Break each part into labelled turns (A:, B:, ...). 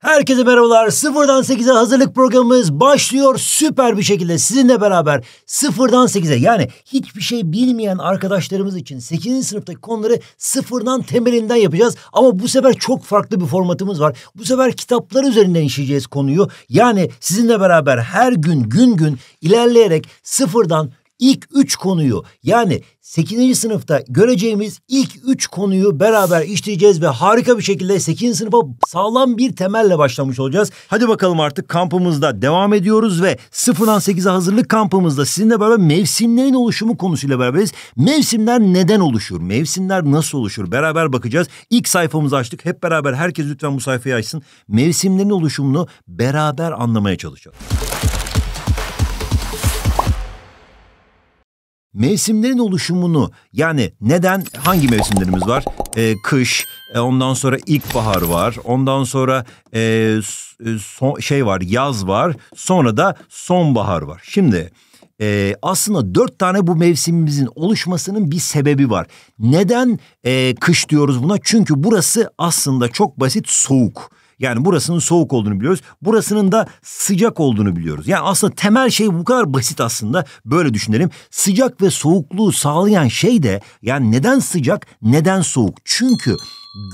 A: Herkese merhabalar. Sıfırdan 8'e hazırlık programımız başlıyor. Süper bir şekilde sizinle beraber sıfırdan 8'e yani hiçbir şey bilmeyen arkadaşlarımız için 8. sınıftaki konuları sıfırdan temelinden yapacağız. Ama bu sefer çok farklı bir formatımız var. Bu sefer kitaplar üzerinden işleyeceğiz konuyu. Yani sizinle beraber her gün gün gün ilerleyerek sıfırdan ilk üç konuyu yani 8. sınıfta göreceğimiz ilk üç konuyu beraber işleyeceğiz ve harika bir şekilde 8. sınıfa sağlam bir temelle başlamış olacağız. Hadi bakalım artık kampımızda devam ediyoruz ve 0'dan 8'e hazırlık kampımızda sizinle beraber mevsimlerin oluşumu konusuyla beraberiz. Mevsimler neden oluşur? Mevsimler nasıl oluşur? Beraber bakacağız. İlk sayfamızı açtık. Hep beraber herkes lütfen bu sayfayı açsın. Mevsimlerin oluşumunu beraber anlamaya çalışalım. Mevsimlerin oluşumunu yani neden hangi mevsimlerimiz var? Ee, e, kış, ondan sonra ilkbahar var, ondan sonra e, e, son, şey var, yaz var, sonra da sonbahar var. Şimdi e, aslında dört tane bu mevsimimizin oluşmasının bir sebebi var. Neden e, kış diyoruz buna? Çünkü burası aslında çok basit soğuk. Yani burasının soğuk olduğunu biliyoruz. Burasının da sıcak olduğunu biliyoruz. Yani aslında temel şey bu kadar basit aslında. Böyle düşünelim. Sıcak ve soğukluğu sağlayan şey de yani neden sıcak neden soğuk? Çünkü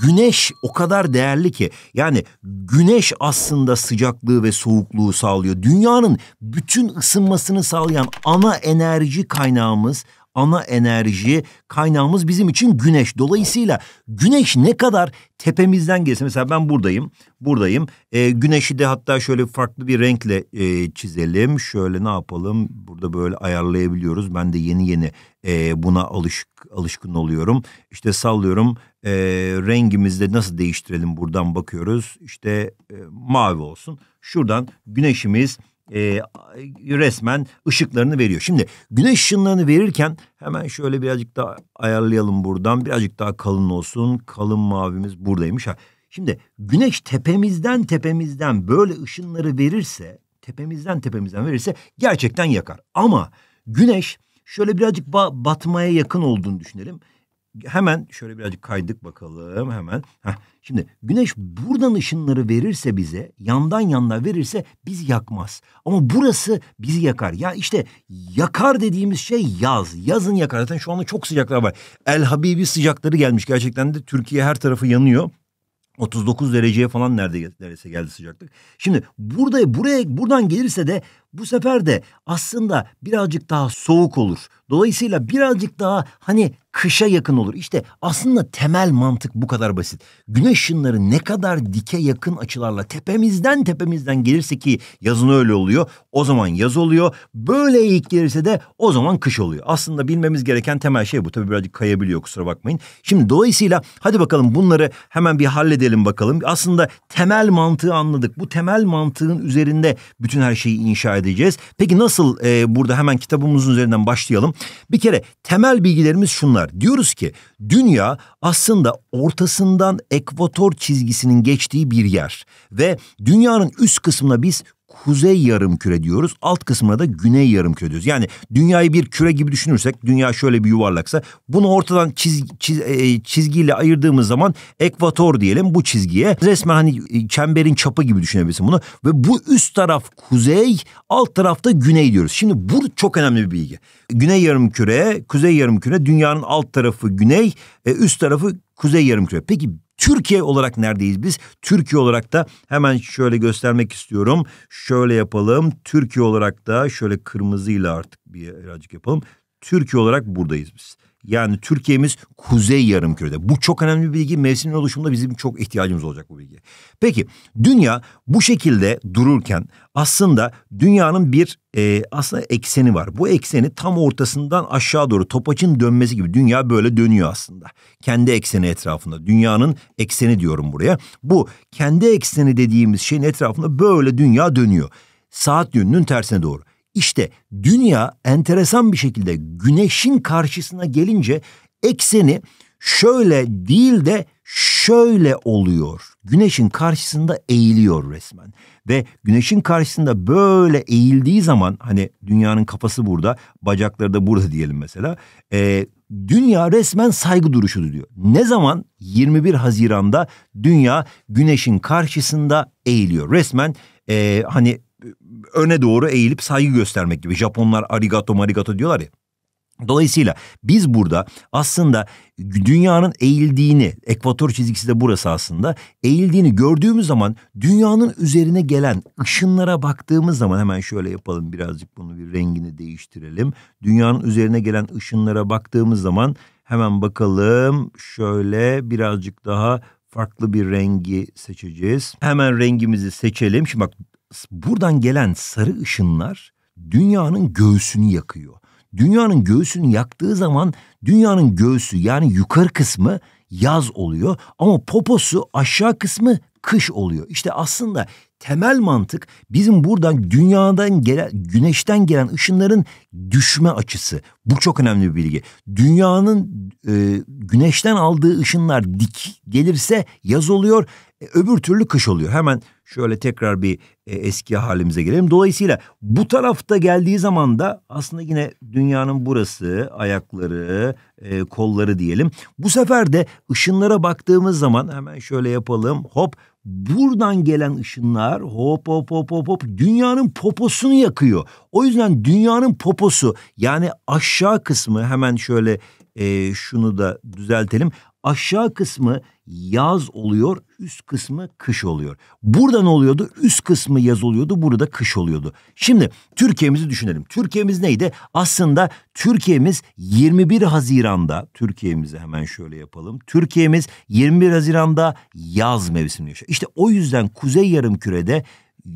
A: güneş o kadar değerli ki yani güneş aslında sıcaklığı ve soğukluğu sağlıyor. Dünyanın bütün ısınmasını sağlayan ana enerji kaynağımız ana enerji kaynağımız bizim için güneş. Dolayısıyla güneş ne kadar tepemizden gelirse mesela ben buradayım buradayım e, güneşi de hatta şöyle farklı bir renkle e, çizelim şöyle ne yapalım burada böyle ayarlayabiliyoruz ben de yeni yeni e, buna alışık alışkın oluyorum işte sallıyorum e, rengimizde nasıl değiştirelim buradan bakıyoruz işte e, mavi olsun şuradan güneşimiz e, resmen ışıklarını veriyor. Şimdi güneş ışınlarını verirken hemen şöyle birazcık daha ayarlayalım buradan. Birazcık daha kalın olsun. Kalın mavimiz buradaymış. Ha. Şimdi güneş tepemizden tepemizden böyle ışınları verirse tepemizden tepemizden verirse gerçekten yakar. Ama güneş şöyle birazcık ba batmaya yakın olduğunu düşünelim hemen şöyle birazcık kaydık bakalım hemen. Heh, şimdi güneş buradan ışınları verirse bize yandan yandan verirse biz yakmaz. Ama burası bizi yakar. Ya işte yakar dediğimiz şey yaz. Yazın yakar. Zaten şu anda çok sıcaklar var. El Habibi sıcakları gelmiş. Gerçekten de Türkiye her tarafı yanıyor. 39 dereceye falan nerede neredeyse geldi sıcaklık. Şimdi burada buraya buradan gelirse de bu sefer de aslında birazcık daha soğuk olur. Dolayısıyla birazcık daha hani kışa yakın olur. İşte aslında temel mantık bu kadar basit. Güneş ışınları ne kadar dike yakın açılarla tepemizden tepemizden gelirse ki yazın öyle oluyor. O zaman yaz oluyor. Böyle ilk gelirse de o zaman kış oluyor. Aslında bilmemiz gereken temel şey bu. Tabii birazcık kayabiliyor kusura bakmayın. Şimdi dolayısıyla hadi bakalım bunları hemen bir halledelim bakalım. Aslında temel mantığı anladık. Bu temel mantığın üzerinde bütün her şeyi inşa edeceğiz. Peki nasıl e, burada hemen kitabımızın üzerinden başlayalım. Bir kere temel bilgilerimiz şunlar. Diyoruz ki dünya aslında ortasından ekvator çizgisinin geçtiği bir yer ve dünyanın üst kısmına biz kuzey yarım küre diyoruz. Alt kısmına da güney yarım küre diyoruz. Yani dünyayı bir küre gibi düşünürsek dünya şöyle bir yuvarlaksa bunu ortadan çiz, çiz, e, çizgiyle ayırdığımız zaman ekvator diyelim bu çizgiye resmen hani e, çemberin çapı gibi düşünebilirsin bunu ve bu üst taraf kuzey alt tarafta güney diyoruz. Şimdi bu çok önemli bir bilgi. Güney yarım küre, kuzey yarım küre dünyanın alt tarafı güney, e, üst tarafı kuzey yarım küre. Peki Türkiye olarak neredeyiz biz? Türkiye olarak da hemen şöyle göstermek istiyorum. Şöyle yapalım. Türkiye olarak da şöyle kırmızıyla artık bir birazcık yapalım. Türkiye olarak buradayız biz. Yani Türkiye'miz kuzey yarımkürede. Bu çok önemli bir bilgi. Mevsimin oluşumunda bizim çok ihtiyacımız olacak bu bilgi. Peki dünya bu şekilde dururken aslında dünyanın bir e, aslında ekseni var. Bu ekseni tam ortasından aşağı doğru topaçın dönmesi gibi dünya böyle dönüyor aslında. Kendi ekseni etrafında. Dünyanın ekseni diyorum buraya. Bu kendi ekseni dediğimiz şeyin etrafında böyle dünya dönüyor. Saat yönünün tersine doğru. İşte dünya enteresan bir şekilde güneşin karşısına gelince ekseni şöyle değil de şöyle oluyor. Güneşin karşısında eğiliyor resmen. Ve güneşin karşısında böyle eğildiği zaman hani dünyanın kafası burada, bacakları da burada diyelim mesela. E, dünya resmen saygı duruşu diyor. Ne zaman? 21 Haziran'da dünya güneşin karşısında eğiliyor. Resmen e, hani öne doğru eğilip saygı göstermek gibi. Japonlar arigato marigato diyorlar ya. Dolayısıyla biz burada aslında dünyanın eğildiğini, ekvator çizgisi de burası aslında, eğildiğini gördüğümüz zaman dünyanın üzerine gelen ışınlara baktığımız zaman hemen şöyle yapalım birazcık bunu bir rengini değiştirelim. Dünyanın üzerine gelen ışınlara baktığımız zaman hemen bakalım şöyle birazcık daha farklı bir rengi seçeceğiz. Hemen rengimizi seçelim. Şimdi bak buradan gelen sarı ışınlar dünyanın göğsünü yakıyor. Dünyanın göğsünü yaktığı zaman dünyanın göğsü yani yukarı kısmı yaz oluyor ama poposu aşağı kısmı kış oluyor. İşte aslında temel mantık bizim buradan dünyadan gelen güneşten gelen ışınların düşme açısı. Bu çok önemli bir bilgi. Dünyanın e, güneşten aldığı ışınlar dik gelirse yaz oluyor, e, öbür türlü kış oluyor. Hemen şöyle tekrar bir e, eski halimize gelelim. Dolayısıyla bu tarafta geldiği zaman da aslında yine dünyanın burası, ayakları, e, kolları diyelim. Bu sefer de ışınlara baktığımız zaman hemen şöyle yapalım. Hop buradan gelen ışınlar hop hop hop hop hop dünyanın poposunu yakıyor. O yüzden dünyanın poposu yani aşağı kısmı hemen şöyle e, şunu da düzeltelim. Aşağı kısmı yaz oluyor, üst kısmı kış oluyor. Burada ne oluyordu? Üst kısmı yaz oluyordu, burada kış oluyordu. Şimdi Türkiye'mizi düşünelim. Türkiye'miz neydi? Aslında Türkiye'miz 21 Haziran'da, Türkiye'mizi hemen şöyle yapalım. Türkiye'miz 21 Haziran'da yaz mevsimini yaşıyor. İşte o yüzden Kuzey Yarımküre'de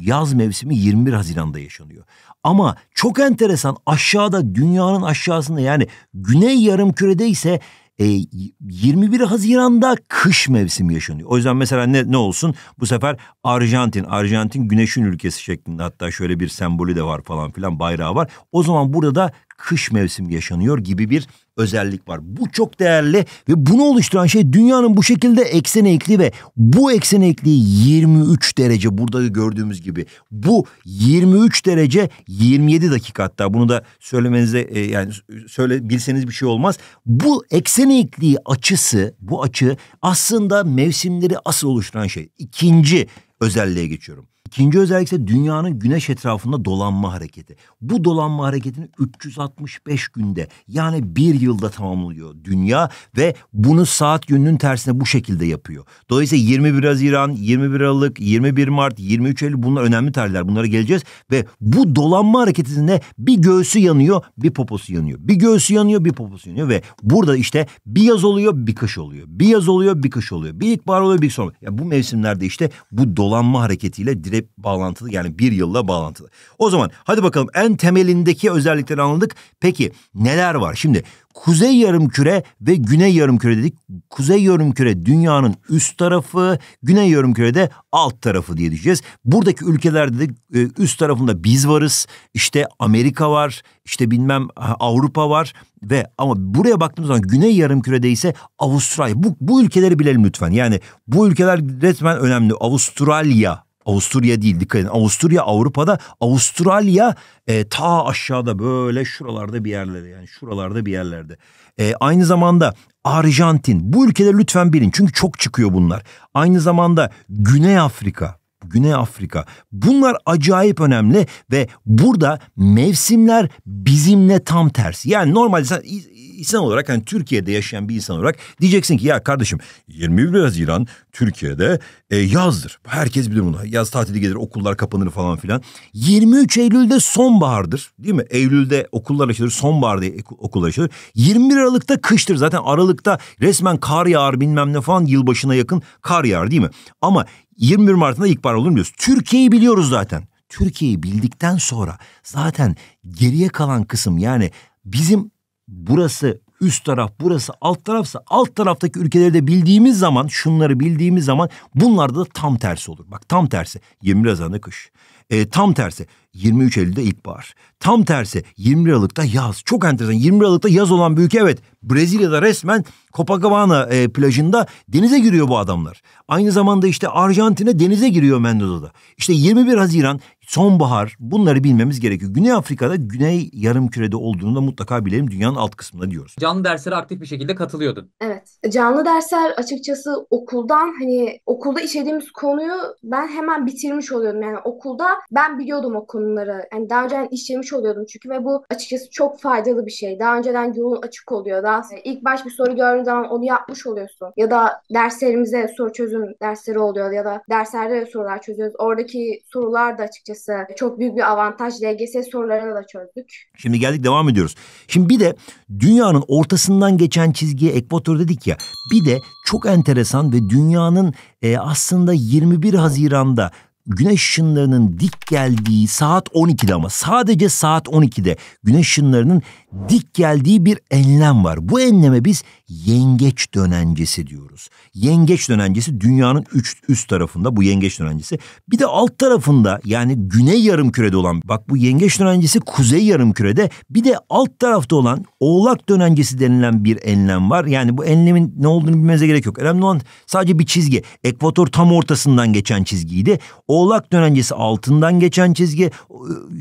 A: yaz mevsimi 21 Haziran'da yaşanıyor. Ama çok enteresan aşağıda dünyanın aşağısında yani güney yarımkürede ise e, ee, 21 Haziran'da kış mevsimi yaşanıyor. O yüzden mesela ne, ne olsun bu sefer Arjantin, Arjantin güneşin ülkesi şeklinde hatta şöyle bir sembolü de var falan filan bayrağı var. O zaman burada da kış mevsim yaşanıyor gibi bir özellik var. Bu çok değerli ve bunu oluşturan şey dünyanın bu şekilde eksen ekli ve bu eksen ekli 23 derece burada gördüğümüz gibi. Bu 23 derece 27 dakika hatta bunu da söylemenize e, yani söyle bilseniz bir şey olmaz. Bu eksen ekliği açısı bu açı aslında mevsimleri asıl oluşturan şey. İkinci özelliğe geçiyorum. İkinci özellik ise dünyanın güneş etrafında dolanma hareketi. Bu dolanma hareketini 365 günde yani bir yılda tamamlıyor dünya ve bunu saat yönünün tersine bu şekilde yapıyor. Dolayısıyla 21 Haziran, 21 Aralık, 21 Mart, 23 Eylül bunlar önemli tarihler. Bunlara geleceğiz ve bu dolanma hareketinde bir göğsü yanıyor, bir poposu yanıyor. Bir göğsü yanıyor, bir poposu yanıyor ve burada işte bir yaz oluyor, bir kış oluyor. Bir yaz oluyor, bir kış oluyor. Bir ilkbahar oluyor, bir son. Yani bu mevsimlerde işte bu dolanma hareketiyle birbiriyle bağlantılı yani bir yılla bağlantılı. O zaman hadi bakalım en temelindeki özellikleri anladık. Peki neler var? Şimdi Kuzey yarım küre ve Güney yarım küre dedik. Kuzey yarım küre dünyanın üst tarafı, Güney Yarımküre de alt tarafı diye diyeceğiz. Buradaki ülkelerde de e, üst tarafında biz varız. İşte Amerika var, işte bilmem Avrupa var ve ama buraya baktığımız zaman Güney kürede ise Avustralya. Bu, bu ülkeleri bilelim lütfen. Yani bu ülkeler resmen önemli. Avustralya Avusturya değil dikkat edin. Avusturya Avrupa'da, Avustralya e, ta aşağıda böyle şuralarda bir yerlerde yani şuralarda bir yerlerde. E, aynı zamanda Arjantin bu ülkeler lütfen bilin çünkü çok çıkıyor bunlar. Aynı zamanda Güney Afrika Güney Afrika. Bunlar acayip önemli ve burada mevsimler bizimle tam tersi. Yani normalde sen insan olarak hani Türkiye'de yaşayan bir insan olarak diyeceksin ki ya kardeşim 21 Haziran Türkiye'de e, yazdır. Herkes bilir bunu. Yaz tatili gelir okullar kapanır falan filan. 23 Eylül'de sonbahardır değil mi? Eylül'de okullar açılır sonbaharda okullar açılır. 21 Aralık'ta kıştır zaten Aralık'ta resmen kar yağar bilmem ne falan yılbaşına yakın kar yağar değil mi? Ama 21 Mart'ında ihbar olur diyoruz. Türkiye'yi biliyoruz zaten. Türkiye'yi bildikten sonra zaten geriye kalan kısım yani bizim burası üst taraf burası alt tarafsa alt taraftaki ülkeleri de bildiğimiz zaman şunları bildiğimiz zaman bunlarda da tam tersi olur. Bak tam tersi 20 Haziran'da kış. E, tam tersi 23 Eylül'de ilkbahar. Tam tersi 20 Aralık'ta yaz. Çok enteresan 20 Aralık'ta yaz olan bir ülke evet. Brezilya'da resmen Copacabana e, plajında denize giriyor bu adamlar. Aynı zamanda işte Arjantin'e denize giriyor Mendoza'da. İşte 21 Haziran sonbahar bunları bilmemiz gerekiyor. Güney Afrika'da güney yarım kürede olduğunu da mutlaka bilelim dünyanın alt kısmında diyoruz. Canlı derslere aktif bir şekilde katılıyordun. Evet. Canlı dersler açıkçası okuldan hani okulda işlediğimiz konuyu ben hemen bitirmiş oluyordum. Yani okulda ben biliyordum o konuları. Yani daha önceden işlemiş oluyordum çünkü ve bu açıkçası çok faydalı bir şey. Daha önceden yolun açık oluyor. Daha e, ilk baş bir soru gördüğün zaman onu yapmış oluyorsun. Ya da derslerimize soru çözüm dersleri oluyor ya da derslerde sorular çözüyoruz. Oradaki sorular da açıkçası açıkçası çok büyük bir avantaj. LGS sorularını da çözdük. Şimdi geldik devam ediyoruz. Şimdi bir de dünyanın ortasından geçen çizgiye ekvator dedik ya. Bir de çok enteresan ve dünyanın e, aslında 21 Haziran'da güneş ışınlarının dik geldiği saat 12'de ama sadece saat 12'de güneş ışınlarının dik geldiği bir enlem var. Bu enleme biz yengeç dönencesi diyoruz. Yengeç dönencesi dünyanın üç, üst tarafında bu yengeç dönencesi. Bir de alt tarafında yani güney yarım kürede olan bak bu yengeç dönencesi kuzey yarım kürede bir de alt tarafta olan oğlak dönencesi denilen bir enlem var. Yani bu enlemin ne olduğunu bilmenize gerek yok. Önemli olan sadece bir çizgi. Ekvator tam ortasından geçen çizgiydi. Oğlak dönencesi altından geçen çizgi e,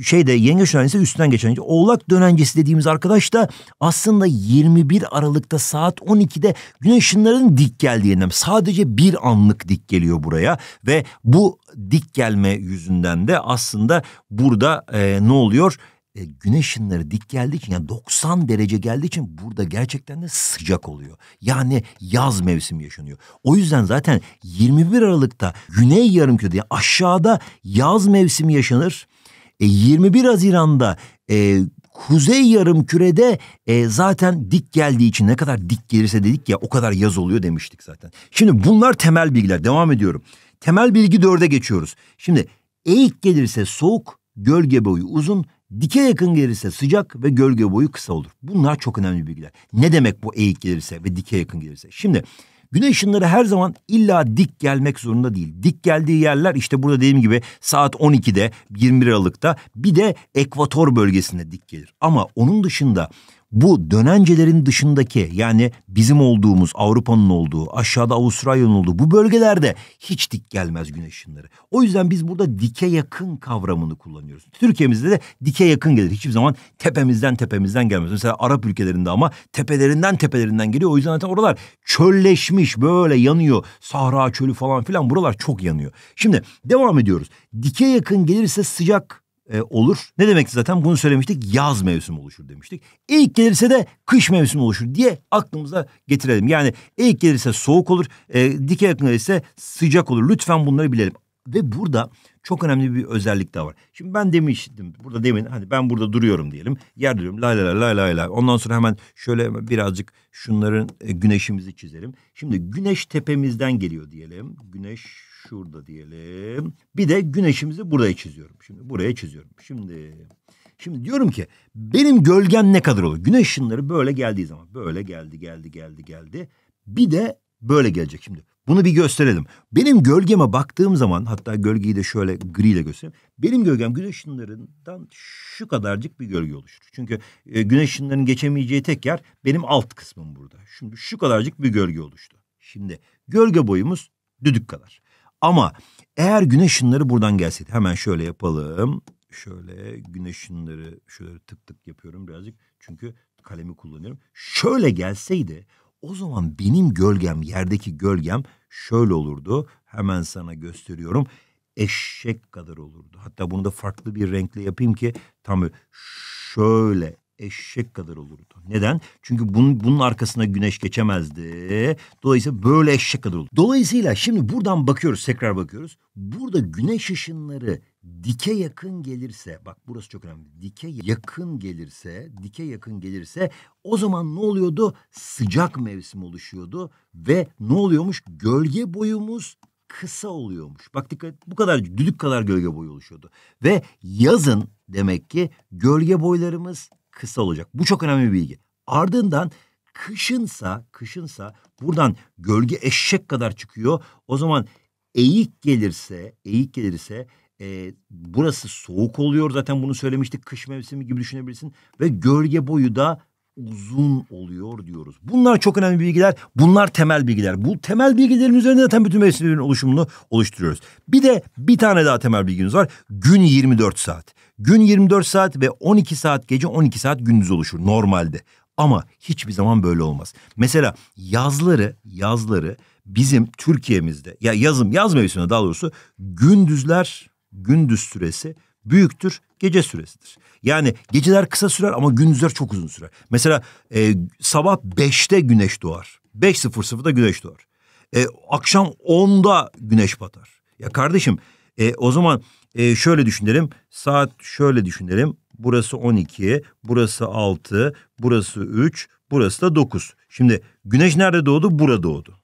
A: şeyde yengeç dönencesi üstten geçen çizgi. Oğlak dönencesi dediğimiz arkadaş da aslında 21 Aralık'ta saat 12'de güneş ışınlarının dik dönem. sadece bir anlık dik geliyor buraya ve bu dik gelme yüzünden de aslında burada e, ne oluyor? E, güneş ışınları dik geldiği için yani 90 derece geldiği için burada gerçekten de sıcak oluyor. Yani yaz mevsimi yaşanıyor. O yüzden zaten 21 Aralık'ta Güney Yarımküre'de yani aşağıda yaz mevsimi yaşanır. E, 21 Haziran'da e, Kuzey Yarımküre'de e, zaten dik geldiği için ne kadar dik gelirse dedik ya o kadar yaz oluyor demiştik zaten. Şimdi bunlar temel bilgiler. Devam ediyorum. Temel bilgi dörde geçiyoruz. Şimdi eğik gelirse soğuk, gölge boyu uzun, Dike yakın gelirse sıcak ve gölge boyu kısa olur. Bunlar çok önemli bilgiler. Ne demek bu eğik gelirse ve dike yakın gelirse? Şimdi güneş ışınları her zaman illa dik gelmek zorunda değil. Dik geldiği yerler işte burada dediğim gibi saat 12'de 21 Aralık'ta bir de ekvator bölgesinde dik gelir. Ama onun dışında bu dönencelerin dışındaki yani bizim olduğumuz Avrupa'nın olduğu aşağıda Avustralya'nın olduğu bu bölgelerde hiç dik gelmez güneş ışınları. O yüzden biz burada dike yakın kavramını kullanıyoruz. Türkiye'mizde de dike yakın gelir. Hiçbir zaman tepemizden tepemizden gelmez. Mesela Arap ülkelerinde ama tepelerinden tepelerinden geliyor. O yüzden zaten oralar çölleşmiş böyle yanıyor. Sahra çölü falan filan buralar çok yanıyor. Şimdi devam ediyoruz. Dike yakın gelirse sıcak e, olur. Ne demekti zaten bunu söylemiştik yaz mevsimi oluşur demiştik. İlk gelirse de kış mevsimi oluşur diye aklımıza getirelim. Yani ilk gelirse soğuk olur e, dike yakın gelirse sıcak olur. Lütfen bunları bilelim. Ve burada çok önemli bir özellik daha var. Şimdi ben demiştim burada demin hani ben burada duruyorum diyelim. Yer duruyorum la la la la la. Ondan sonra hemen şöyle birazcık şunların e, güneşimizi çizelim. Şimdi güneş tepemizden geliyor diyelim. Güneş şurada diyelim. Bir de güneşimizi buraya çiziyorum. Şimdi buraya çiziyorum. Şimdi şimdi diyorum ki benim gölgem ne kadar olur? Güneş ışınları böyle geldiği zaman böyle geldi geldi geldi geldi. Bir de böyle gelecek şimdi. Bunu bir gösterelim. Benim gölgeme baktığım zaman hatta gölgeyi de şöyle griyle göstereyim. Benim gölgem güneş ışınlarından şu kadarcık bir gölge oluşur. Çünkü e, güneş ışınlarının geçemeyeceği tek yer benim alt kısmım burada. Şimdi şu kadarcık bir gölge oluştu. Şimdi gölge boyumuz düdük kadar. Ama eğer güneş ışınları buradan gelseydi hemen şöyle yapalım. Şöyle güneş ışınları şöyle tık tık yapıyorum birazcık. Çünkü kalemi kullanıyorum. Şöyle gelseydi o zaman benim gölgem yerdeki gölgem şöyle olurdu. Hemen sana gösteriyorum. Eşek kadar olurdu. Hatta bunu da farklı bir renkle yapayım ki tam şöyle eşek kadar olurdu. Neden? Çünkü bunun, bunun arkasına güneş geçemezdi. Dolayısıyla böyle eşek kadar olurdu. Dolayısıyla şimdi buradan bakıyoruz, tekrar bakıyoruz. Burada güneş ışınları dike yakın gelirse, bak burası çok önemli. Dike yakın gelirse, dike yakın gelirse o zaman ne oluyordu? Sıcak mevsim oluşuyordu ve ne oluyormuş? Gölge boyumuz kısa oluyormuş. Bak dikkat bu kadar düdük kadar gölge boyu oluşuyordu. Ve yazın demek ki gölge boylarımız kısa olacak. Bu çok önemli bir bilgi. Ardından kışınsa kışınsa buradan gölge eşek kadar çıkıyor. O zaman eğik gelirse eğik gelirse e, burası soğuk oluyor zaten bunu söylemiştik kış mevsimi gibi düşünebilirsin ve gölge boyu da uzun oluyor diyoruz. Bunlar çok önemli bilgiler. Bunlar temel bilgiler. Bu temel bilgilerin üzerinde zaten bütün mevsimlerin oluşumunu oluşturuyoruz. Bir de bir tane daha temel bilgimiz var. Gün 24 saat. Gün 24 saat ve 12 saat gece 12 saat gündüz oluşur normalde. Ama hiçbir zaman böyle olmaz. Mesela yazları yazları bizim Türkiye'mizde ya yazım yaz mevsiminde daha doğrusu gündüzler gündüz süresi büyüktür gece süresidir. Yani geceler kısa sürer ama gündüzler çok uzun sürer. Mesela e, sabah 5'te güneş doğar. 5.00'da güneş doğar. E, akşam 10'da güneş batar. Ya kardeşim e, o zaman e, şöyle düşünelim. Saat şöyle düşünelim. Burası 12, burası 6, burası 3, burası da 9. Şimdi güneş nerede doğdu? Burada doğdu.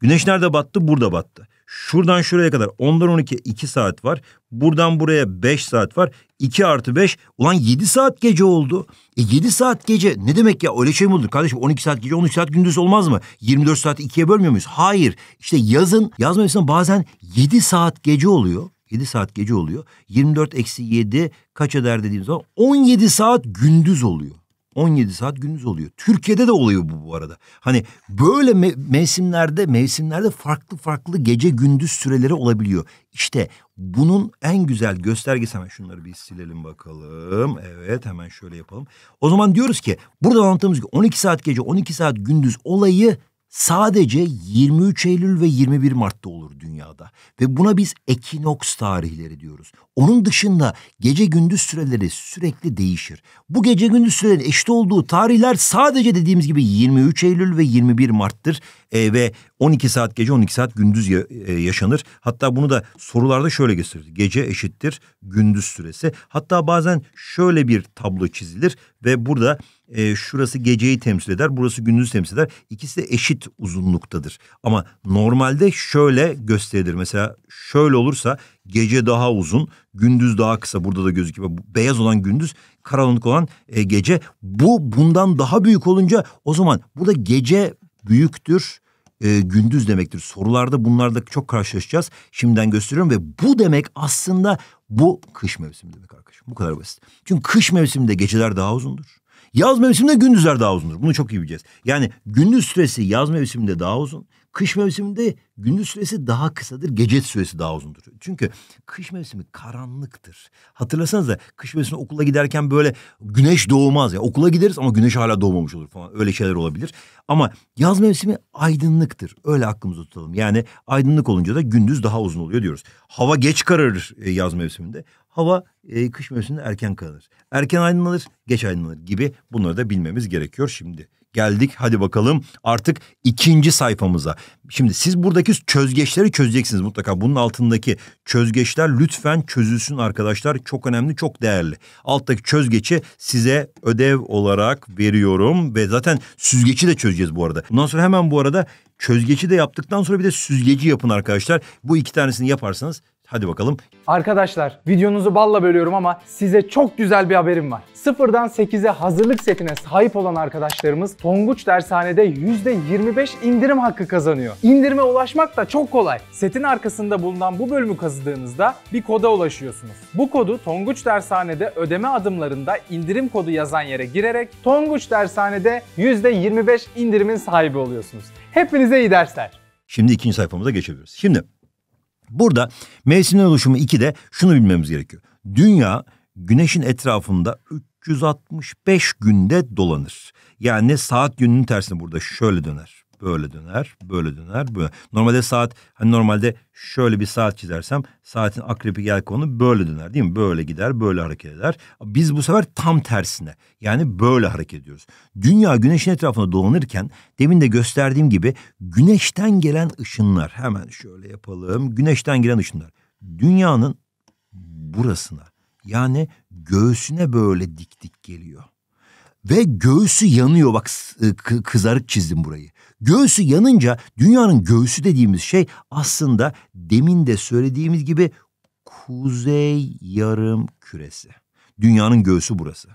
A: Güneş nerede battı? Burada battı. Şuradan şuraya kadar ondan 12 2 saat var. Buradan buraya 5 saat var. 2 artı 5 ulan 7 saat gece oldu. E 7 saat gece ne demek ya öyle şey mi olur kardeşim 12 saat gece 13 saat gündüz olmaz mı? 24 saat ikiye bölmüyor muyuz? Hayır işte yazın yaz mevsiminde bazen 7 saat gece oluyor. 7 saat gece oluyor. 24 eksi 7 kaç eder dediğimiz zaman 17 saat gündüz oluyor. 17 saat gündüz oluyor. Türkiye'de de oluyor bu bu arada. Hani böyle me mevsimlerde mevsimlerde farklı farklı gece gündüz süreleri olabiliyor. İşte bunun en güzel göstergesi hemen şunları bir silelim bakalım. Evet hemen şöyle yapalım. O zaman diyoruz ki burada anlattığımız gibi 12 saat gece 12 saat gündüz olayı sadece 23 Eylül ve 21 Mart'ta olur dünyada ve buna biz ekinoks tarihleri diyoruz. Onun dışında gece gündüz süreleri sürekli değişir. Bu gece gündüz sürelerinin eşit olduğu tarihler sadece dediğimiz gibi 23 Eylül ve 21 Mart'tır e, ve 12 saat gece 12 saat gündüz ya, e, yaşanır. Hatta bunu da sorularda şöyle gösterir. Gece eşittir gündüz süresi. Hatta bazen şöyle bir tablo çizilir ve burada e, şurası geceyi temsil eder, burası gündüz temsil eder. İkisi de eşit uzunluktadır. Ama normalde şöyle gösterilir. Mesela şöyle olursa gece daha uzun, gündüz daha kısa. Burada da gözüküyor. Beyaz olan gündüz, karanlık olan e, gece. Bu bundan daha büyük olunca o zaman burada gece büyüktür e, gündüz demektir. Sorularda bunlarla çok karşılaşacağız. Şimdiden gösteriyorum ve bu demek aslında bu kış mevsimi demek arkadaşım. Bu kadar basit. Çünkü kış mevsiminde geceler daha uzundur. Yaz mevsiminde gündüzler daha uzundur. Bunu çok iyi bileceğiz. Yani gündüz süresi yaz mevsiminde daha uzun. Kış mevsiminde gündüz süresi daha kısadır, gece süresi daha uzundur. Çünkü kış mevsimi karanlıktır. Hatırlasanız da kış mevsimi okula giderken böyle güneş doğmaz ya. Yani okula gideriz ama güneş hala doğmamış olur falan. Öyle şeyler olabilir. Ama yaz mevsimi aydınlıktır. Öyle aklımızda tutalım. Yani aydınlık olunca da gündüz daha uzun oluyor diyoruz. Hava geç kararır e, yaz mevsiminde. Hava e, kış mevsiminde erken kararır. Erken aydınlanır, geç aydınlanır gibi bunları da bilmemiz gerekiyor şimdi geldik hadi bakalım artık ikinci sayfamıza. Şimdi siz buradaki çözgeçleri çözeceksiniz mutlaka. Bunun altındaki çözgeçler lütfen çözülsün arkadaşlar. Çok önemli, çok değerli. Alttaki çözgeci size ödev olarak veriyorum ve zaten süzgeci de çözeceğiz bu arada. Bundan sonra hemen bu arada çözgeci de yaptıktan sonra bir de süzgeci yapın arkadaşlar. Bu iki tanesini yaparsanız Hadi bakalım. Arkadaşlar videonuzu balla bölüyorum ama size çok güzel bir haberim var. Sıfırdan 8'e hazırlık setine sahip olan arkadaşlarımız Tonguç Dershane'de %25 indirim hakkı kazanıyor. İndirime ulaşmak da çok kolay. Setin arkasında bulunan bu bölümü kazıdığınızda bir koda ulaşıyorsunuz. Bu kodu Tonguç Dershane'de ödeme adımlarında indirim kodu yazan yere girerek Tonguç Dershane'de %25 indirimin sahibi oluyorsunuz. Hepinize iyi dersler. Şimdi ikinci sayfamıza geçebiliriz. Şimdi Burada mevsimin oluşumu 2'de şunu bilmemiz gerekiyor. Dünya güneşin etrafında 365 günde dolanır. Yani saat yönünün tersine burada şöyle döner böyle döner, böyle döner, böyle. Normalde saat hani normalde şöyle bir saat çizersem saatin akrepi gel konu böyle döner değil mi? Böyle gider, böyle hareket eder. Biz bu sefer tam tersine yani böyle hareket ediyoruz. Dünya güneşin etrafında dolanırken demin de gösterdiğim gibi güneşten gelen ışınlar hemen şöyle yapalım. Güneşten gelen ışınlar dünyanın burasına yani göğsüne böyle dik dik geliyor ve göğsü yanıyor. Bak kızarık çizdim burayı. Göğsü yanınca dünyanın göğsü dediğimiz şey aslında demin de söylediğimiz gibi kuzey yarım küresi. Dünyanın göğsü burası.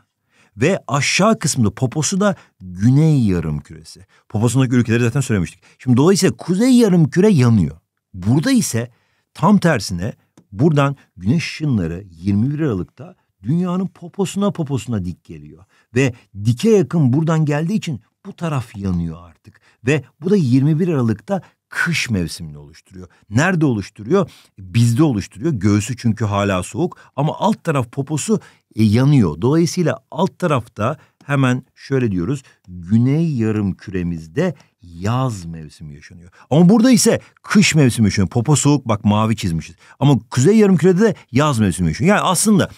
A: Ve aşağı kısmında poposu da güney yarım küresi. Poposundaki ülkeleri zaten söylemiştik. Şimdi dolayısıyla kuzey yarım küre yanıyor. Burada ise tam tersine buradan güneş ışınları 21 Aralık'ta dünyanın poposuna poposuna dik geliyor. Ve dike yakın buradan geldiği için bu taraf yanıyor artık. Ve bu da 21 Aralık'ta kış mevsimini oluşturuyor. Nerede oluşturuyor? Bizde oluşturuyor. Göğsü çünkü hala soğuk ama alt taraf poposu e, yanıyor. Dolayısıyla alt tarafta hemen şöyle diyoruz. Güney yarım küremizde yaz mevsimi yaşanıyor. Ama burada ise kış mevsimi yaşanıyor. Popo soğuk bak mavi çizmişiz. Ama kuzey yarım kürede de yaz mevsimi yaşanıyor. Yani aslında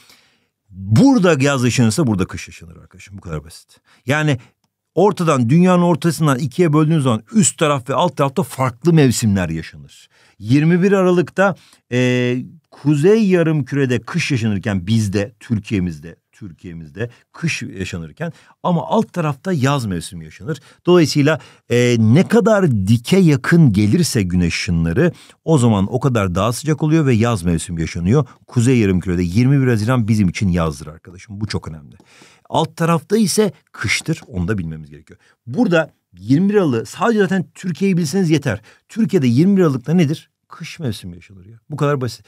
A: burada yaz yaşanırsa burada kış yaşanır arkadaşım. Bu kadar basit. Yani Ortadan dünyanın ortasından ikiye böldüğünüz zaman üst taraf ve alt tarafta farklı mevsimler yaşanır. 21 Aralık'ta e, kuzey yarım kürede kış yaşanırken bizde Türkiye'mizde Türkiye'mizde kış yaşanırken ama alt tarafta yaz mevsimi yaşanır. Dolayısıyla e, ne kadar dike yakın gelirse güneş ışınları o zaman o kadar daha sıcak oluyor ve yaz mevsimi yaşanıyor. Kuzey yarım kürede 21 Haziran bizim için yazdır arkadaşım bu çok önemli. Alt tarafta ise kıştır. Onu da bilmemiz gerekiyor. Burada 21 Aralık sadece zaten Türkiye'yi bilseniz yeter. Türkiye'de 21 Aralık'ta nedir? Kış mevsimi yaşanır ya. Bu kadar basit.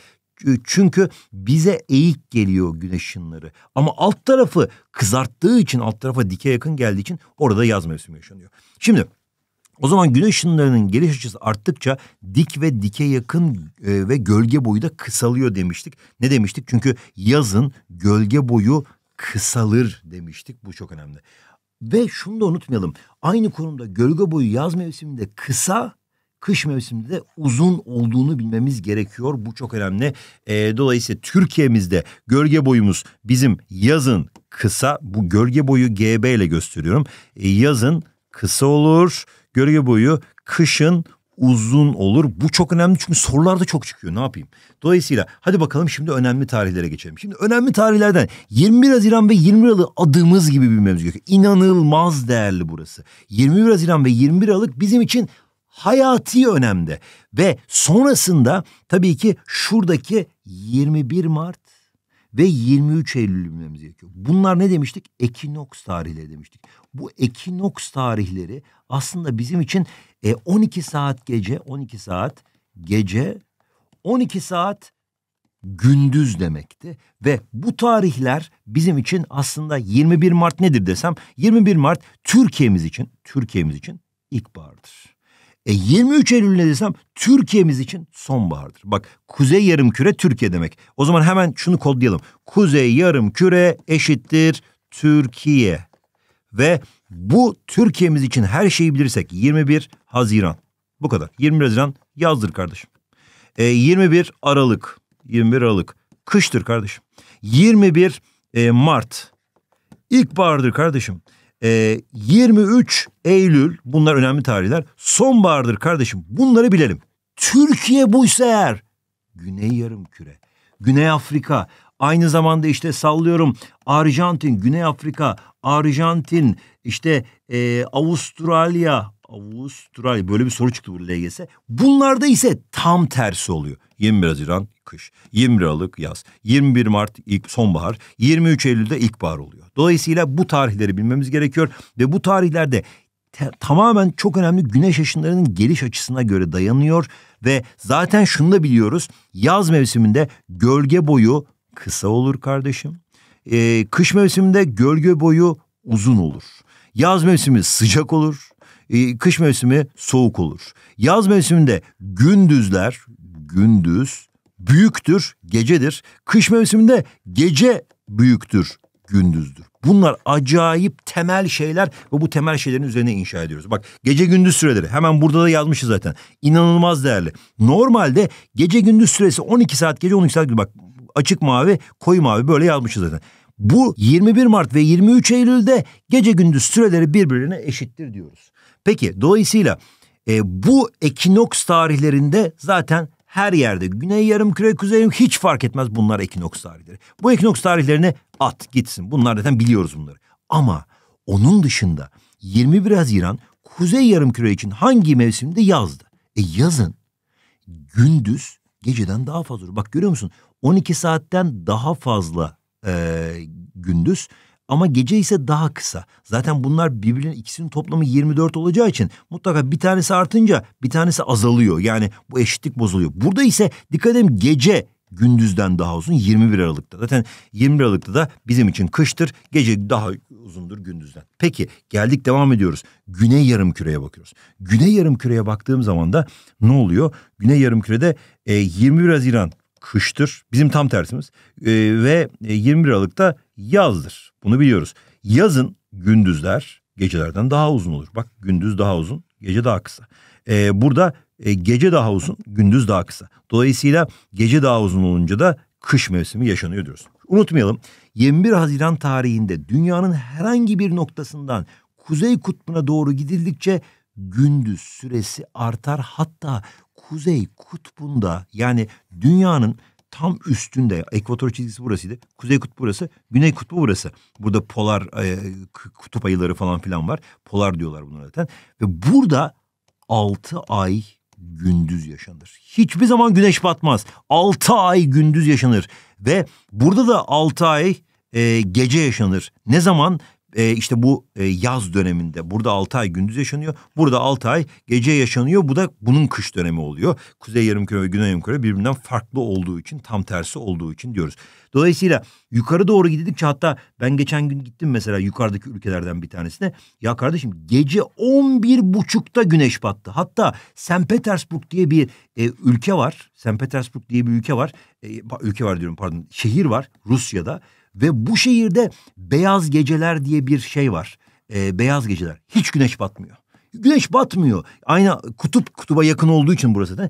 A: Çünkü bize eğik geliyor güneş ışınları. Ama alt tarafı kızarttığı için, alt tarafa dike yakın geldiği için orada yaz mevsimi yaşanıyor. Şimdi o zaman güneş ışınlarının geliş açısı arttıkça dik ve dike yakın e, ve gölge boyu da kısalıyor demiştik. Ne demiştik? Çünkü yazın gölge boyu kısalır demiştik. Bu çok önemli. Ve şunu da unutmayalım. Aynı konumda gölge boyu yaz mevsiminde kısa, kış mevsiminde de uzun olduğunu bilmemiz gerekiyor. Bu çok önemli. E, dolayısıyla Türkiye'mizde gölge boyumuz bizim yazın kısa. Bu gölge boyu GB ile gösteriyorum. E, yazın kısa olur. Gölge boyu kışın uzun olur. Bu çok önemli çünkü sorular da çok çıkıyor ne yapayım. Dolayısıyla hadi bakalım şimdi önemli tarihlere geçelim. Şimdi önemli tarihlerden 21 Haziran ve 20 Aralık adımız gibi bilmemiz gerekiyor. İnanılmaz değerli burası. 21 Haziran ve 21 Aralık bizim için hayati önemde. Ve sonrasında tabii ki şuradaki 21 Mart ve 23 Eylül bilmemiz gerekiyor. Bunlar ne demiştik? Ekinoks tarihleri demiştik. Bu ekinoks tarihleri aslında bizim için e, 12 saat gece, 12 saat gece, 12 saat gündüz demekti. Ve bu tarihler bizim için aslında 21 Mart nedir desem 21 Mart Türkiye'miz için, Türkiye'miz için ilkbahardır. E 23 Eylül ne desem Türkiye'miz için sonbahardır. Bak kuzey yarım küre Türkiye demek. O zaman hemen şunu kodlayalım. Kuzey yarım küre eşittir Türkiye. Ve bu Türkiye'miz için her şeyi bilirsek 21 Haziran. Bu kadar. 21 Haziran yazdır kardeşim. E, 21 Aralık. 21 Aralık. Kıştır kardeşim. 21 e, Mart. İlkbahardır kardeşim. E, 23 Eylül. Bunlar önemli tarihler. Sonbahardır kardeşim. Bunları bilelim. Türkiye buysa eğer. Güney yarım küre. Güney Afrika, Aynı zamanda işte sallıyorum Arjantin, Güney Afrika, Arjantin, işte e, Avustralya, Avustralya böyle bir soru çıktı bu LGS. Bunlarda ise tam tersi oluyor. 21 Haziran kış, 21 Aralık yaz, 21 Mart ilk sonbahar, 23 Eylül'de ilkbahar oluyor. Dolayısıyla bu tarihleri bilmemiz gerekiyor ve bu tarihlerde te- tamamen çok önemli güneş ışınlarının geliş açısına göre dayanıyor ve zaten şunu da biliyoruz. Yaz mevsiminde gölge boyu kısa olur kardeşim. Ee, kış mevsiminde gölge boyu uzun olur. Yaz mevsimi sıcak olur. Ee, kış mevsimi soğuk olur. Yaz mevsiminde gündüzler, gündüz büyüktür, gecedir. Kış mevsiminde gece büyüktür, gündüzdür. Bunlar acayip temel şeyler ve bu temel şeylerin üzerine inşa ediyoruz. Bak gece gündüz süreleri hemen burada da yazmışız zaten. İnanılmaz değerli. Normalde gece gündüz süresi 12 saat gece 12 saat bak açık mavi, koyu mavi böyle yazmışız zaten. Bu 21 Mart ve 23 Eylül'de gece gündüz süreleri birbirine eşittir diyoruz. Peki dolayısıyla e, bu ekinoks tarihlerinde zaten her yerde güney yarım küre kuzey hiç fark etmez bunlar ekinoks tarihleri. Bu ekinoks tarihlerini at gitsin. Bunlar zaten biliyoruz bunları. Ama onun dışında 21 Haziran kuzey yarım küre için hangi mevsimde yazdı? E yazın gündüz geceden daha fazla Bak görüyor musun? 12 saatten daha fazla e, gündüz ama gece ise daha kısa. Zaten bunlar birbirinin ikisinin toplamı 24 olacağı için mutlaka bir tanesi artınca bir tanesi azalıyor. Yani bu eşitlik bozuluyor. Burada ise dikkat edin gece gündüzden daha uzun 21 Aralık'ta. Zaten 21 Aralık'ta da bizim için kıştır. Gece daha uzundur gündüzden. Peki geldik devam ediyoruz. Güney yarım küreye bakıyoruz. Güney yarım küreye baktığım zaman da ne oluyor? Güney yarım kürede e, 21 Haziran kıştır. Bizim tam tersimiz. Ee, e, ve 21 Aralık'ta yazdır. Bunu biliyoruz. Yazın gündüzler gecelerden daha uzun olur. Bak gündüz daha uzun, gece daha kısa. E, burada e, gece daha uzun, gündüz daha kısa. Dolayısıyla gece daha uzun olunca da kış mevsimi yaşanıyor diyoruz. Unutmayalım 21 Haziran tarihinde dünyanın herhangi bir noktasından kuzey kutbuna doğru gidildikçe gündüz süresi artar hatta Kuzey Kutbu'nda yani dünyanın tam üstünde ekvator çizgisi burasıydı. Kuzey kutbu burası, güney kutbu burası. Burada polar e, kutup ayıları falan filan var. Polar diyorlar bunlara zaten. Ve burada altı ay gündüz yaşanır. Hiçbir zaman güneş batmaz. Altı ay gündüz yaşanır ve burada da altı ay e, gece yaşanır. Ne zaman e, işte bu e, yaz döneminde burada 6 ay gündüz yaşanıyor. Burada 6 ay gece yaşanıyor. Bu da bunun kış dönemi oluyor. Kuzey yarımküre ve güney yarımküre birbirinden farklı olduğu için tam tersi olduğu için diyoruz. Dolayısıyla yukarı doğru gidildikçe hatta ben geçen gün gittim mesela yukarıdaki ülkelerden bir tanesine. Ya kardeşim gece 11 buçukta güneş battı. Hatta St. Petersburg diye bir e, ülke var. St. Petersburg diye bir ülke var. E, ülke var diyorum pardon. Şehir var Rusya'da. Ve bu şehirde beyaz geceler diye bir şey var. E, beyaz geceler. Hiç güneş batmıyor. Güneş batmıyor. Aynı kutup kutuba yakın olduğu için burası da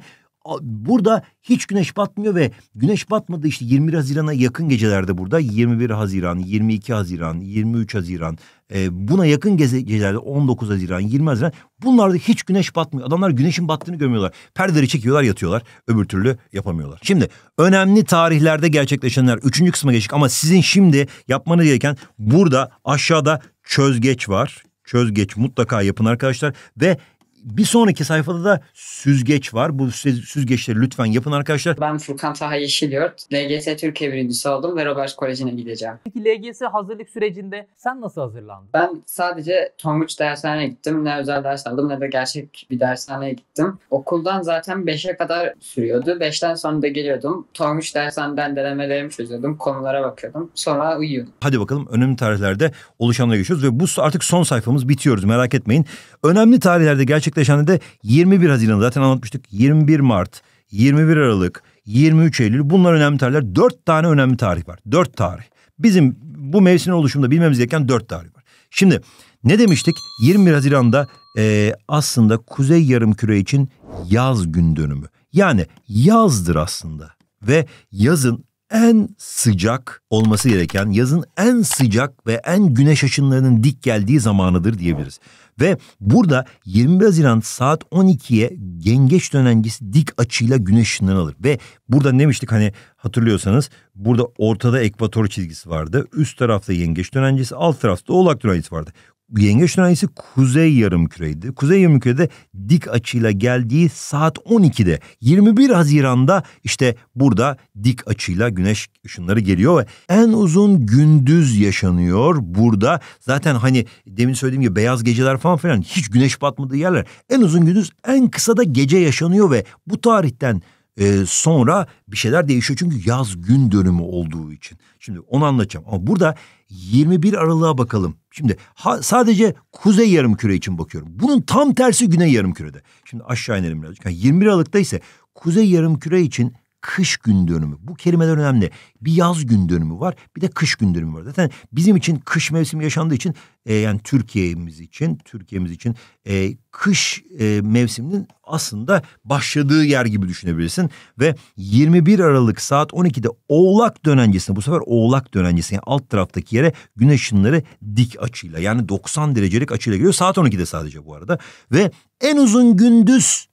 A: burada hiç güneş batmıyor ve güneş batmadı işte 21 Haziran'a yakın gecelerde burada 21 Haziran, 22 Haziran, 23 Haziran e, buna yakın gecelerde 19 Haziran, 20 Haziran bunlarda hiç güneş batmıyor. Adamlar güneşin battığını görmüyorlar. Perdeleri çekiyorlar yatıyorlar öbür türlü yapamıyorlar. Şimdi önemli tarihlerde gerçekleşenler 3. kısma geçtik ama sizin şimdi yapmanız gereken burada aşağıda çözgeç var. Çözgeç mutlaka yapın arkadaşlar ve bir sonraki sayfada da süzgeç var. Bu süzgeçleri lütfen yapın arkadaşlar. Ben Furkan Taha Yeşilyurt. LGS Türkiye birincisi oldum ve Robert Koleji'ne gideceğim. Peki LGS hazırlık sürecinde sen nasıl hazırlandın? Ben sadece Tonguç dershaneye gittim. Ne özel ders aldım ne de gerçek bir dershaneye gittim. Okuldan zaten 5'e kadar sürüyordu. 5'ten sonra da geliyordum. Tonguç dershaneden denemelerimi çözüyordum. Konulara bakıyordum. Sonra uyuyordum. Hadi bakalım önemli tarihlerde oluşanlara geçiyoruz ve bu artık son sayfamız bitiyoruz merak etmeyin. Önemli tarihlerde gerçek gerçekleşen de 21 Haziran zaten anlatmıştık 21 Mart, 21 Aralık, 23 Eylül bunlar önemli tarihler. Dört tane önemli tarih var. Dört tarih. Bizim bu mevsimin oluşumunda bilmemiz gereken dört tarih var. Şimdi ne demiştik? 21 Haziran'da e, aslında Kuzey Yarımküre için yaz gün dönümü. Yani yazdır aslında ve yazın en sıcak olması gereken yazın en sıcak ve en güneş ışınlarının dik geldiği zamanıdır diyebiliriz. Ve burada 21 Haziran saat 12'ye yengeç dönencesi dik açıyla güneş ışınlarını alır. Ve burada ne demiştik hani hatırlıyorsanız burada ortada ekvator çizgisi vardı. Üst tarafta yengeç dönencesi alt tarafta oğlak dönencesi vardı. Yengeç dönayısı kuzey yarım küreydi. Kuzey yarım kürede dik açıyla geldiği saat 12'de 21 Haziran'da işte burada dik açıyla güneş ışınları geliyor ve en uzun gündüz yaşanıyor burada. Zaten hani demin söylediğim gibi beyaz geceler falan filan hiç güneş batmadığı yerler en uzun gündüz en kısa da gece yaşanıyor ve bu tarihten e, sonra bir şeyler değişiyor çünkü yaz gün dönümü olduğu için. Şimdi onu anlatacağım ama burada 21 Aralık'a bakalım. Şimdi ha, sadece kuzey yarım küre için bakıyorum. Bunun tam tersi güney yarım kürede. Şimdi aşağı inelim birazcık. Yani 21 Aralık'ta ise kuzey yarım küre için kış gün dönümü. Bu kelimeler önemli. Bir yaz gün dönümü var, bir de kış gün dönümü var. Zaten bizim için kış mevsimi yaşandığı için e, yani Türkiye'miz için, Türkiye'miz için e, kış e, mevsiminin aslında başladığı yer gibi düşünebilirsin ve 21 Aralık saat 12'de Oğlak dönencesine bu sefer Oğlak dönencesine yani alt taraftaki yere güneş ışınları dik açıyla yani 90 derecelik açıyla geliyor. Saat 12'de sadece bu arada ve en uzun gündüz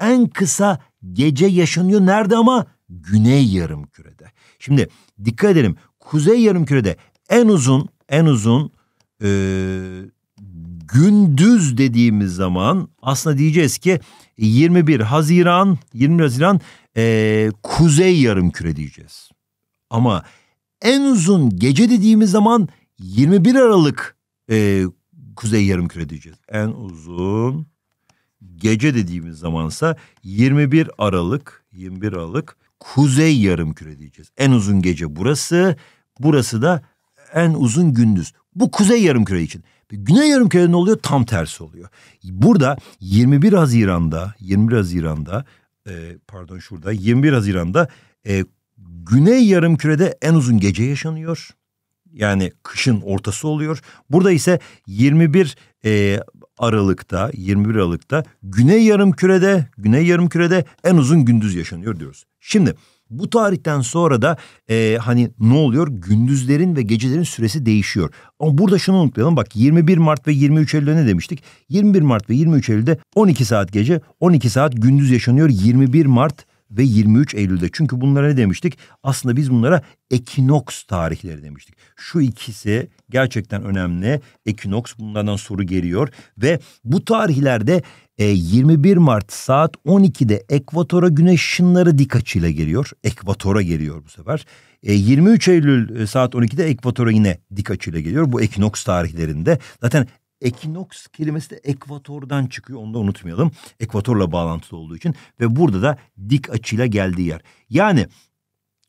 A: en kısa gece yaşanıyor nerede ama güney yarım kürede. Şimdi dikkat edelim kuzey yarım kürede en uzun en uzun e, gündüz dediğimiz zaman aslında diyeceğiz ki 21 Haziran 20 Haziran e, kuzey yarım küre diyeceğiz. Ama en uzun gece dediğimiz zaman 21 Aralık e, kuzey yarım küre diyeceğiz. En uzun Gece dediğimiz zamansa 21 Aralık, 21 Aralık Kuzey yarım küre diyeceğiz. En uzun gece burası, burası da en uzun gündüz. Bu Kuzey yarım küre için. Güney yarım kürede ne oluyor? Tam tersi oluyor. Burada 21 Haziran'da, 21 Haziran'da e, pardon şurada 21 Haziran'da e, Güney kürede en uzun gece yaşanıyor. Yani kışın ortası oluyor. Burada ise 21 e, Aralık'ta 21 Aralık'ta Güney Yarımküre'de Güney Yarımküre'de en uzun gündüz yaşanıyor diyoruz. Şimdi bu tarihten sonra da e, hani ne oluyor? Gündüzlerin ve gecelerin süresi değişiyor. Ama burada şunu unutmayalım bak 21 Mart ve 23 Eylül'de ne demiştik? 21 Mart ve 23 Eylül'de 12 saat gece 12 saat gündüz yaşanıyor. 21 Mart ve 23 Eylül'de. Çünkü bunlara ne demiştik? Aslında biz bunlara ekinoks tarihleri demiştik. Şu ikisi gerçekten önemli. Ekinoks bunlardan soru geliyor ve bu tarihlerde e, 21 Mart saat 12'de ekvatora güneş ışınları dik açıyla geliyor. Ekvatora geliyor bu sefer. E, 23 Eylül e, saat 12'de ekvatora yine dik açıyla geliyor. Bu ekinoks tarihlerinde. Zaten Ekinoks kelimesi de ekvatordan çıkıyor onu da unutmayalım. Ekvatorla bağlantılı olduğu için ve burada da dik açıyla geldiği yer. Yani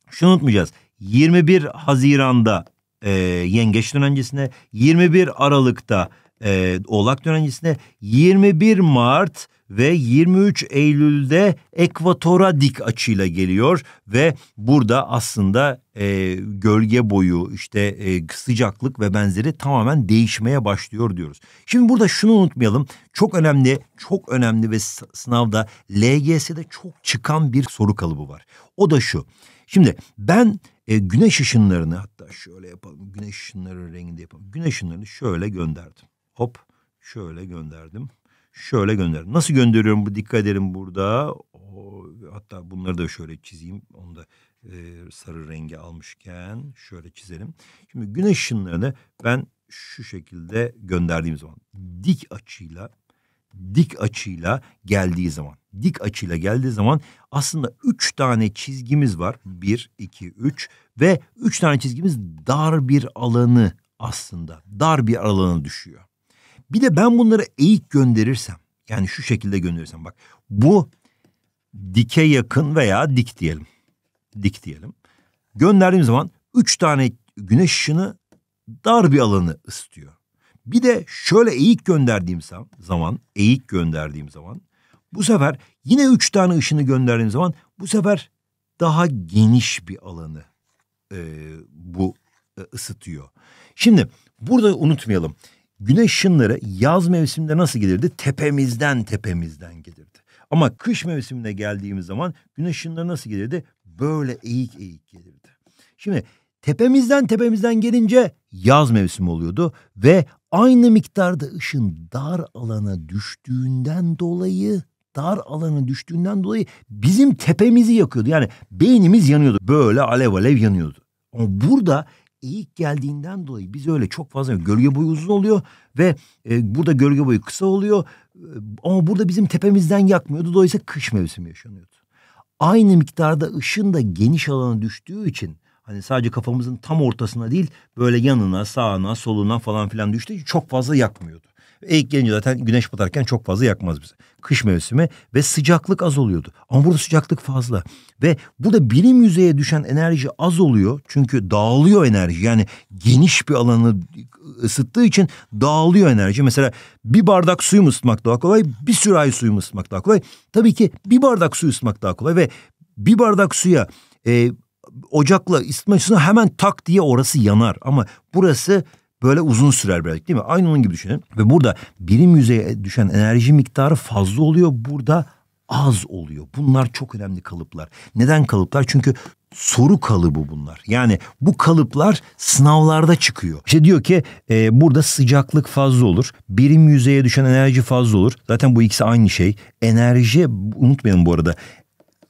A: şunu unutmayacağız. 21 Haziran'da e, yengeç dönencesine, 21 Aralık'ta e, oğlak dönencesine, 21 Mart ve 23 Eylül'de ekvatora dik açıyla geliyor ve burada aslında e, gölge boyu işte e, sıcaklık ve benzeri tamamen değişmeye başlıyor diyoruz. Şimdi burada şunu unutmayalım çok önemli çok önemli ve sınavda LGS'de çok çıkan bir soru kalıbı var. O da şu şimdi ben e, güneş ışınlarını hatta şöyle yapalım güneş ışınları renginde yapalım güneş ışınlarını şöyle gönderdim hop şöyle gönderdim şöyle gönderin. Nasıl gönderiyorum bu dikkat edelim burada. O, hatta bunları da şöyle çizeyim. Onu da e, sarı rengi almışken şöyle çizelim. Şimdi güneş ışınlarını ben şu şekilde gönderdiğim zaman dik açıyla dik açıyla geldiği zaman dik açıyla geldiği zaman aslında üç tane çizgimiz var. Bir, iki, üç ve üç tane çizgimiz dar bir alanı aslında dar bir alanı düşüyor. Bir de ben bunları eğik gönderirsem yani şu şekilde gönderirsem bak bu dike yakın veya dik diyelim. Dik diyelim. Gönderdiğim zaman üç tane güneş ışını dar bir alanı ısıtıyor. Bir de şöyle eğik gönderdiğim zaman, eğik gönderdiğim zaman bu sefer yine üç tane ışını gönderdiğim zaman bu sefer daha geniş bir alanı e, bu e, ısıtıyor. Şimdi burada unutmayalım güneş ışınları yaz mevsiminde nasıl gelirdi? Tepemizden tepemizden gelirdi. Ama kış mevsimine geldiğimiz zaman güneş ışınları nasıl gelirdi? Böyle eğik eğik gelirdi. Şimdi tepemizden tepemizden gelince yaz mevsimi oluyordu ve aynı miktarda ışın dar alana düştüğünden dolayı dar alana düştüğünden dolayı bizim tepemizi yakıyordu. Yani beynimiz yanıyordu. Böyle alev alev yanıyordu. Ama burada eğik geldiğinden dolayı biz öyle çok fazla gölge boyu uzun oluyor ve e, burada gölge boyu kısa oluyor e, ama burada bizim tepemizden yakmıyordu dolayısıyla kış mevsimi yaşanıyordu. Aynı miktarda ışın da geniş alana düştüğü için hani sadece kafamızın tam ortasına değil böyle yanına sağına soluna falan filan düştüğü için çok fazla yakmıyordu. Ve gelince zaten güneş batarken çok fazla yakmaz bizi. Kış mevsimi ve sıcaklık az oluyordu. Ama burada sıcaklık fazla. Ve burada birim yüzeye düşen enerji az oluyor. Çünkü dağılıyor enerji. Yani geniş bir alanı ısıttığı için dağılıyor enerji. Mesela bir bardak suyu ısıtmak daha kolay, bir sürü ay suyu ısıtmak daha kolay. Tabii ki bir bardak suyu ısıtmak daha kolay ve bir bardak suya e, ocakla ısıtma hemen tak diye orası yanar. Ama burası böyle uzun sürer belki değil mi? Aynı onun gibi düşünün. Ve burada birim yüzeye düşen enerji miktarı fazla oluyor. Burada az oluyor. Bunlar çok önemli kalıplar. Neden kalıplar? Çünkü soru kalıbı bunlar. Yani bu kalıplar sınavlarda çıkıyor. İşte diyor ki e, burada sıcaklık fazla olur. Birim yüzeye düşen enerji fazla olur. Zaten bu ikisi aynı şey. Enerji unutmayalım bu arada.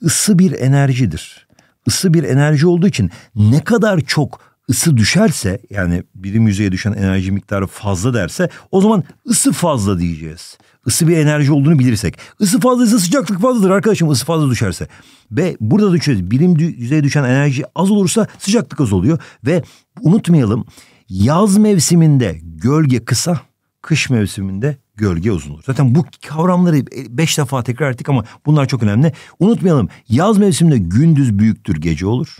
A: Isı bir enerjidir. Isı bir enerji olduğu için ne kadar çok ısı düşerse yani birim yüzeye düşen enerji miktarı fazla derse o zaman ısı fazla diyeceğiz. Isı bir enerji olduğunu bilirsek. Isı fazlaysa sıcaklık fazladır arkadaşım ısı fazla düşerse. Ve burada düşeceğiz. Birim yüzeye düşen enerji az olursa sıcaklık az oluyor. Ve unutmayalım yaz mevsiminde gölge kısa, kış mevsiminde gölge uzun olur. Zaten bu kavramları e, beş defa tekrar ettik ama bunlar çok önemli. Unutmayalım yaz mevsiminde gündüz büyüktür gece olur.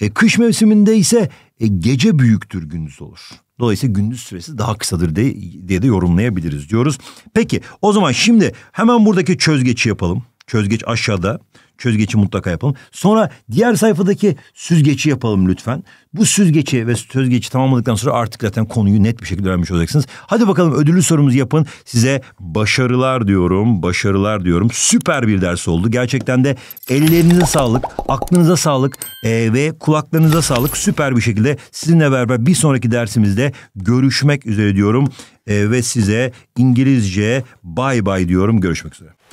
A: E, kış mevsiminde ise e, gece büyüktür gündüz olur. Dolayısıyla gündüz süresi daha kısadır diye, diye de yorumlayabiliriz diyoruz. Peki o zaman şimdi hemen buradaki çözgeci yapalım. Çözgeç aşağıda. Çözgeci mutlaka yapalım. Sonra diğer sayfadaki süzgeci yapalım lütfen. Bu süzgeci ve sözgeci tamamladıktan sonra artık zaten konuyu net bir şekilde öğrenmiş olacaksınız. Hadi bakalım ödüllü sorumuzu yapın. Size başarılar diyorum, başarılar diyorum. Süper bir ders oldu. Gerçekten de ellerinize sağlık, aklınıza sağlık e, ve kulaklarınıza sağlık. Süper bir şekilde sizinle beraber bir sonraki dersimizde görüşmek üzere diyorum. E, ve size İngilizce bay bay diyorum. Görüşmek üzere.